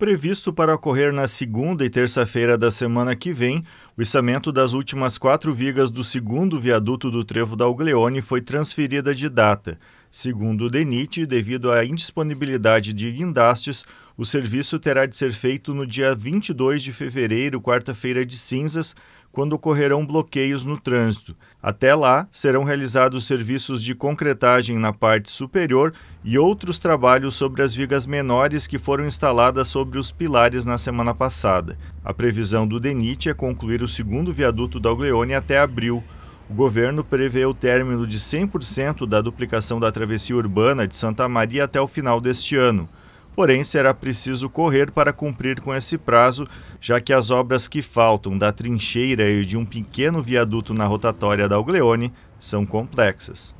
Previsto para ocorrer na segunda e terça-feira da semana que vem, o içamento das últimas quatro vigas do segundo viaduto do Trevo da Algleone foi transferida de data. Segundo o DENIT, devido à indisponibilidade de guindastes, o serviço terá de ser feito no dia 22 de fevereiro, quarta-feira de cinzas, quando ocorrerão bloqueios no trânsito. Até lá, serão realizados serviços de concretagem na parte superior e outros trabalhos sobre as vigas menores que foram instaladas sobre os pilares na semana passada. A previsão do DENIT é concluir o segundo viaduto da Ogleone até abril. O governo prevê o término de 100% da duplicação da travessia urbana de Santa Maria até o final deste ano. Porém, será preciso correr para cumprir com esse prazo, já que as obras que faltam da trincheira e de um pequeno viaduto na rotatória da Algleone são complexas.